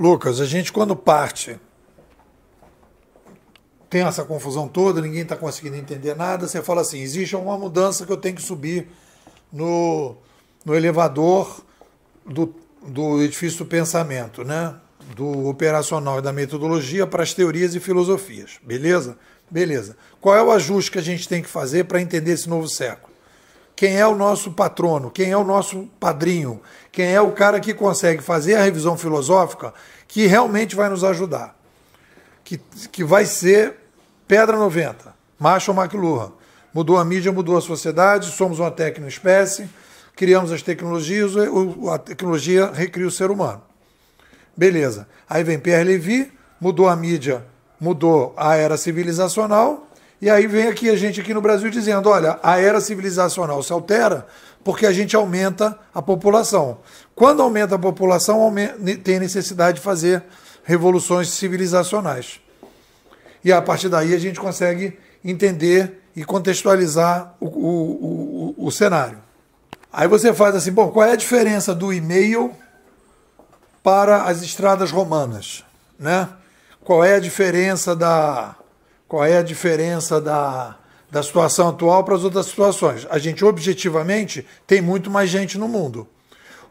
Lucas, a gente quando parte tem essa confusão toda, ninguém está conseguindo entender nada. Você fala assim: existe alguma mudança que eu tenho que subir no, no elevador do, do edifício do pensamento, né? do operacional e da metodologia para as teorias e filosofias. Beleza? Beleza. Qual é o ajuste que a gente tem que fazer para entender esse novo século? quem é o nosso patrono, quem é o nosso padrinho, quem é o cara que consegue fazer a revisão filosófica que realmente vai nos ajudar. Que, que vai ser Pedra 90, Marshall McLuhan. Mudou a mídia, mudou a sociedade, somos uma tecnoespécie, criamos as tecnologias, a tecnologia recria o ser humano. Beleza. Aí vem Pierre Levy, mudou a mídia, mudou a era civilizacional, e aí vem aqui a gente aqui no Brasil dizendo, olha, a era civilizacional se altera porque a gente aumenta a população. Quando aumenta a população, aumenta, tem necessidade de fazer revoluções civilizacionais. E a partir daí a gente consegue entender e contextualizar o, o, o, o cenário. Aí você faz assim, bom, qual é a diferença do e-mail para as estradas romanas, né? Qual é a diferença da qual é a diferença da, da situação atual para as outras situações. A gente, objetivamente, tem muito mais gente no mundo.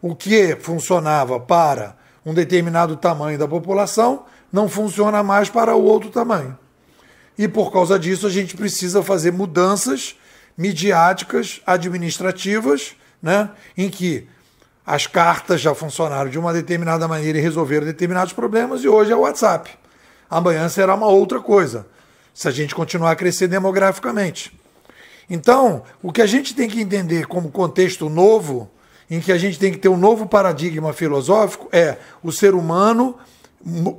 O que funcionava para um determinado tamanho da população não funciona mais para o outro tamanho. E por causa disso, a gente precisa fazer mudanças midiáticas, administrativas, né, em que as cartas já funcionaram de uma determinada maneira e resolveram determinados problemas, e hoje é o WhatsApp. Amanhã será uma outra coisa se a gente continuar a crescer demograficamente. Então, o que a gente tem que entender como contexto novo, em que a gente tem que ter um novo paradigma filosófico, é o ser humano,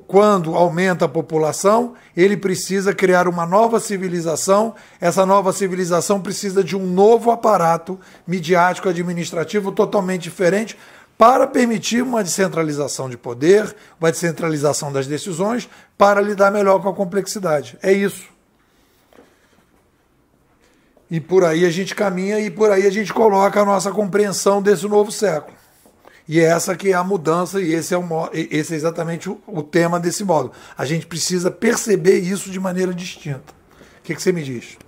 quando aumenta a população, ele precisa criar uma nova civilização. Essa nova civilização precisa de um novo aparato midiático administrativo totalmente diferente para permitir uma descentralização de poder, uma descentralização das decisões, para lidar melhor com a complexidade. É isso. E por aí a gente caminha e por aí a gente coloca a nossa compreensão desse novo século. E é essa que é a mudança e esse é, esse é exatamente o, o, tema desse módulo. A gente precisa perceber isso de maneira distinta. O que, que você me diz?